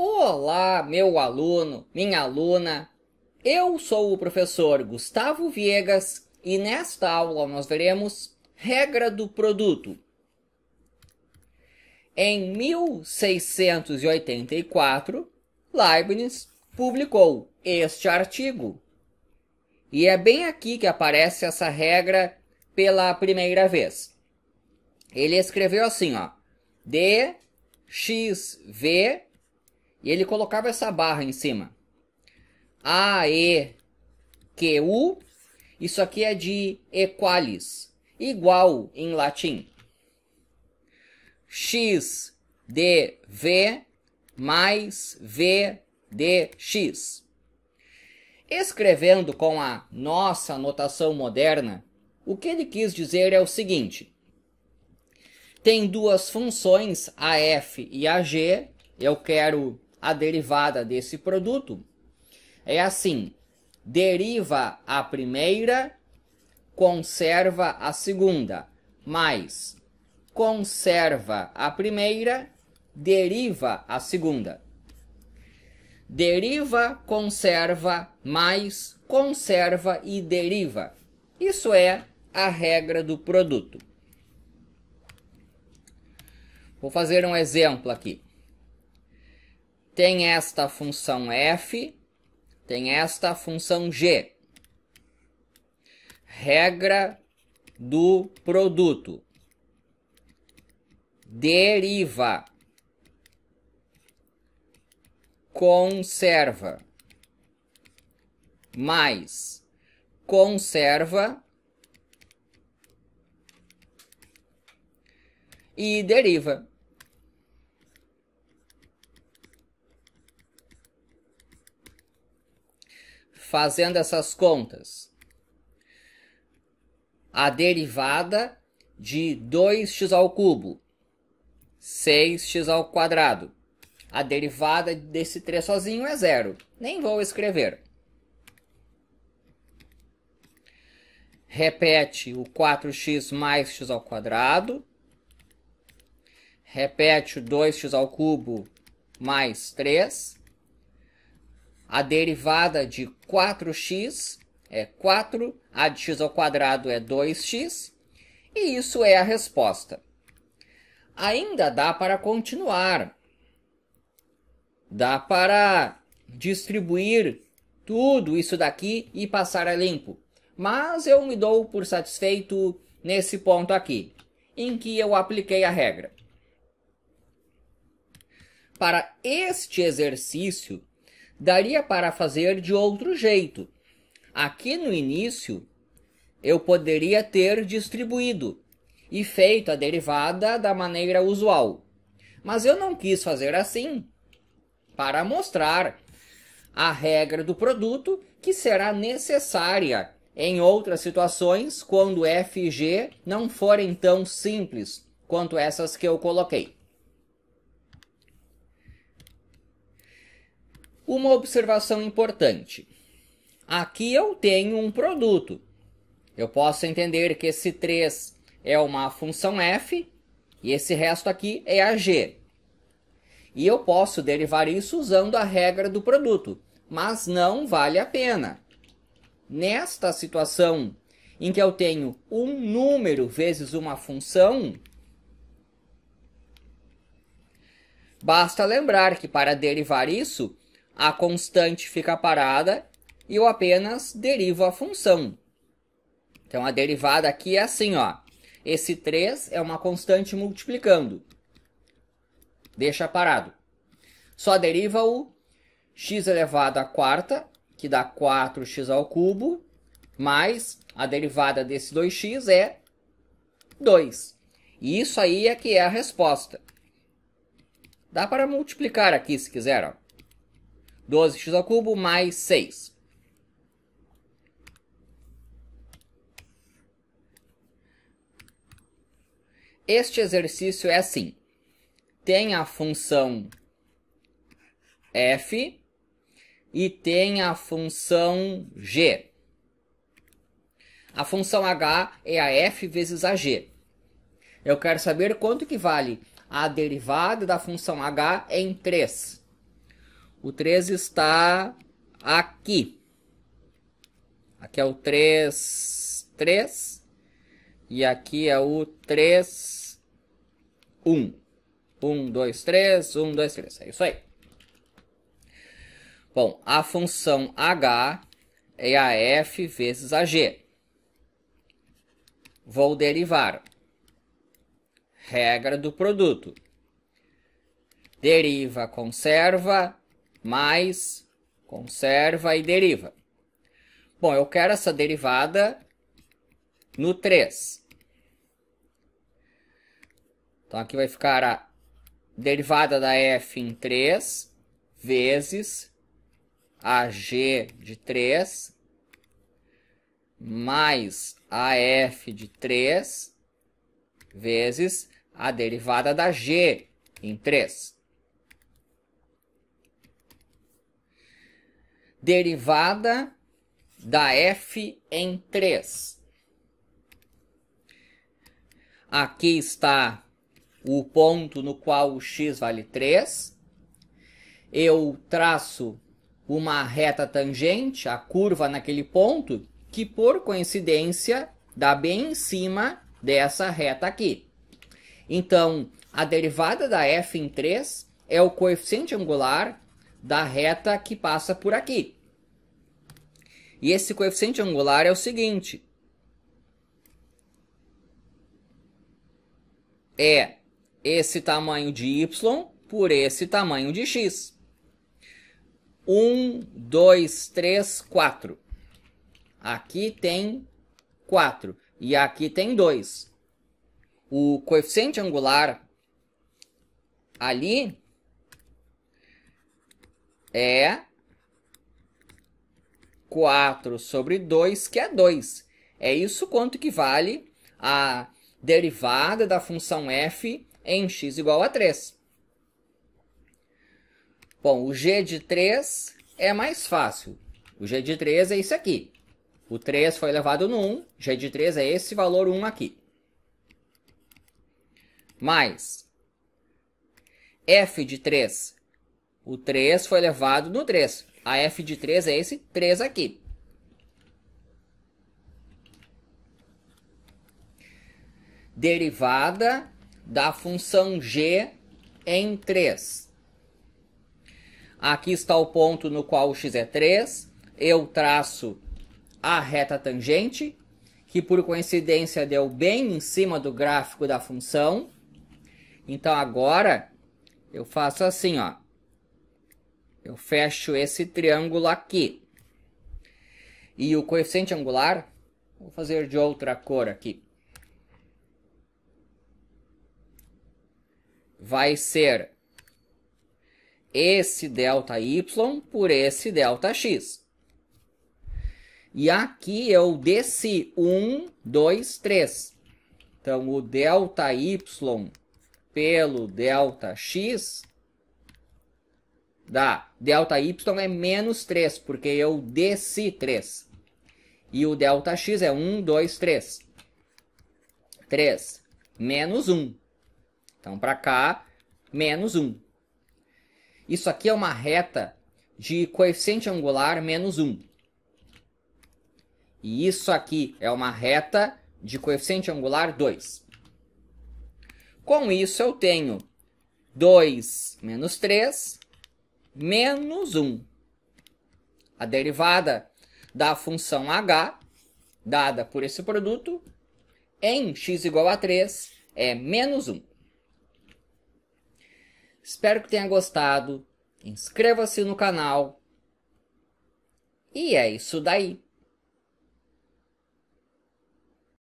Olá, meu aluno, minha aluna. Eu sou o professor Gustavo Viegas e nesta aula nós veremos regra do produto. Em 1684, Leibniz publicou este artigo. E é bem aqui que aparece essa regra pela primeira vez. Ele escreveu assim, ó: D, X, V e ele colocava essa barra em cima. A, E, Q, U. Isso aqui é de equalis. Igual em latim. X, D, V, mais V, D, X. Escrevendo com a nossa notação moderna, o que ele quis dizer é o seguinte. Tem duas funções, a f e a g. Eu quero a derivada desse produto é assim: deriva a primeira, conserva a segunda, mais conserva a primeira, deriva a segunda. Deriva, conserva, mais conserva e deriva. Isso é a regra do produto. Vou fazer um exemplo aqui tem esta função f, tem esta função g. Regra do produto. Deriva. Conserva. Mais. Conserva. E deriva. fazendo essas contas. A derivada de 2x ao cubo, 6x ao quadrado. A derivada desse 3 sozinho é zero. Nem vou escrever. Repete o 4x mais x ao quadrado. Repete o 2x ao cubo mais 3 a derivada de 4x é 4, a de x ao quadrado é 2x, e isso é a resposta. Ainda dá para continuar. Dá para distribuir tudo isso daqui e passar a limpo. Mas eu me dou por satisfeito nesse ponto aqui, em que eu apliquei a regra. Para este exercício, daria para fazer de outro jeito. Aqui no início, eu poderia ter distribuído e feito a derivada da maneira usual. Mas eu não quis fazer assim para mostrar a regra do produto que será necessária em outras situações quando F e G não forem tão simples quanto essas que eu coloquei. uma observação importante. Aqui eu tenho um produto. Eu posso entender que esse 3 é uma função f e esse resto aqui é a g. E eu posso derivar isso usando a regra do produto, mas não vale a pena. Nesta situação em que eu tenho um número vezes uma função, basta lembrar que para derivar isso, a constante fica parada e eu apenas derivo a função. Então a derivada aqui é assim, ó. Esse 3 é uma constante multiplicando. Deixa parado. Só deriva o x elevado à quarta, que dá 4x ao cubo, mais a derivada desse 2x é 2. E isso aí é que é a resposta. Dá para multiplicar aqui se quiser, ó. 12x ao mais 6. Este exercício é assim. Tem a função f e tem a função g. A função h é a f vezes a g. Eu quero saber quanto que vale a derivada da função h em 3. O 3 está aqui. Aqui é o 3, 3. E aqui é o 3, 1. 1, 2, 3, 1, 2, 3. É isso aí. Bom, a função h é a f vezes a g. Vou derivar. Regra do produto. Deriva, conserva, mais conserva e deriva. Bom, eu quero essa derivada no 3. Então, aqui vai ficar a derivada da f em 3 vezes a g de 3 mais a f de 3 vezes a derivada da g em 3. derivada da f em 3. Aqui está o ponto no qual o x vale 3. Eu traço uma reta tangente, a curva naquele ponto, que por coincidência dá bem em cima dessa reta aqui. Então, a derivada da f em 3 é o coeficiente angular da reta que passa por aqui. E esse coeficiente angular é o seguinte. É esse tamanho de y por esse tamanho de x. 1, 2, 3, 4. Aqui tem 4 e aqui tem 2. O coeficiente angular ali é 4 sobre 2, que é 2. É isso quanto que vale a derivada da função f em x igual a 3. Bom, o g de 3 é mais fácil. O g de 3 é isso aqui. O 3 foi elevado no 1, g de 3 é esse valor 1 aqui. Mais f de 3 o 3 foi levado no 3. A f de 3 é esse 3 aqui. Derivada da função g em 3. Aqui está o ponto no qual o x é 3. Eu traço a reta tangente, que por coincidência deu bem em cima do gráfico da função. Então agora eu faço assim, ó. Eu fecho esse triângulo aqui. E o coeficiente angular, vou fazer de outra cor aqui. Vai ser esse delta y por esse delta x. E aqui eu desci 1, 2, 3. Então, o delta y pelo delta x dá delta y é menos 3, porque eu desci 3. E o delta x é 1, 2, 3. 3 menos 1. Então, para cá, menos 1. Isso aqui é uma reta de coeficiente angular menos 1. E isso aqui é uma reta de coeficiente angular 2. Com isso, eu tenho 2 menos 3 menos 1. A derivada da função h, dada por esse produto, em x igual a 3, é menos 1. Espero que tenha gostado. Inscreva-se no canal. E é isso daí.